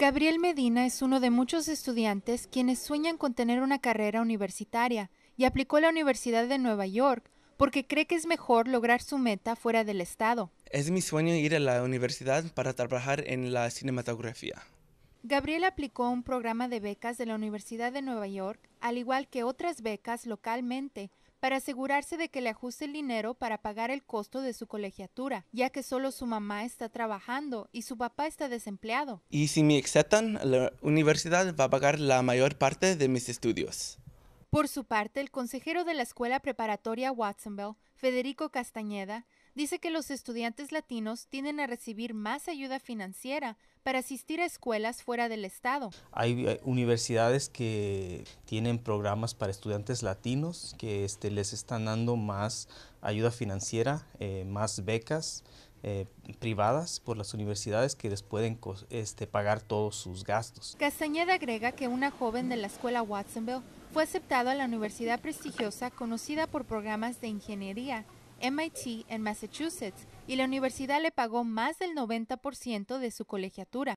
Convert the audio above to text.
Gabriel Medina es uno de muchos estudiantes quienes sueñan con tener una carrera universitaria y aplicó a la Universidad de Nueva York porque cree que es mejor lograr su meta fuera del estado. Es mi sueño ir a la universidad para trabajar en la cinematografía. Gabriel aplicó un programa de becas de la Universidad de Nueva York, al igual que otras becas localmente, para asegurarse de que le ajuste el dinero para pagar el costo de su colegiatura, ya que solo su mamá está trabajando y su papá está desempleado. Y si me aceptan, la universidad va a pagar la mayor parte de mis estudios. Por su parte, el consejero de la Escuela Preparatoria Watsonville, Federico Castañeda, dice que los estudiantes latinos tienden a recibir más ayuda financiera para asistir a escuelas fuera del estado. Hay, eh, universidades que tienen programas para estudiantes latinos que este, les están dando más ayuda financiera, eh, más becas. Eh, privadas por las universidades que les pueden este, pagar todos sus gastos. Castañeda agrega que una joven de la escuela Watsonville fue aceptada a la universidad prestigiosa conocida por programas de ingeniería MIT en Massachusetts y la universidad le pagó más del 90% de su colegiatura.